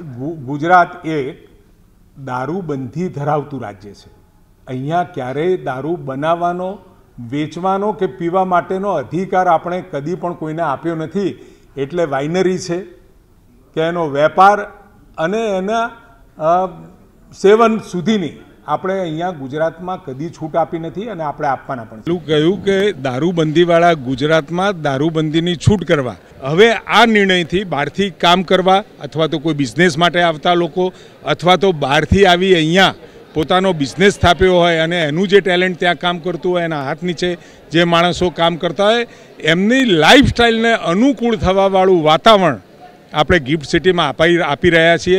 ગુજરાત એ દારૂબંધી ધરાવતું રાજ્ય છે અહીંયા ક્યારેય દારૂ બનાવવાનો વેચવાનો કે પીવા માટેનો અધિકાર આપણે કદી પણ કોઈને આપ્યો નથી એટલે વાઇનરી છે કે એનો વેપાર અને એના સેવન સુધીની આપણે અહીંયા ગુજરાતમાં કદી છૂટ આપી નથી અને આપણે આપવાના પણ એવું કહ્યું કે દારૂબંધીવાળા ગુજરાતમાં દારૂબંધીની છૂટ કરવા હવે આ નિર્ણયથી બહારથી કામ કરવા અથવા તો કોઈ બિઝનેસ માટે આવતા લોકો અથવા તો બહારથી આવી અહીંયા પોતાનો બિઝનેસ સ્થાપ્યો હોય અને એનું જે ટેલેન્ટ ત્યાં કામ કરતું હોય એના હાથ નીચે જે માણસો કામ કરતા હોય એમની લાઈફસ્ટાઈલને અનુકૂળ થવાવાળું વાતાવરણ આપણે ગિફ્ટ સિટીમાં અપાઈ આપી રહ્યા છીએ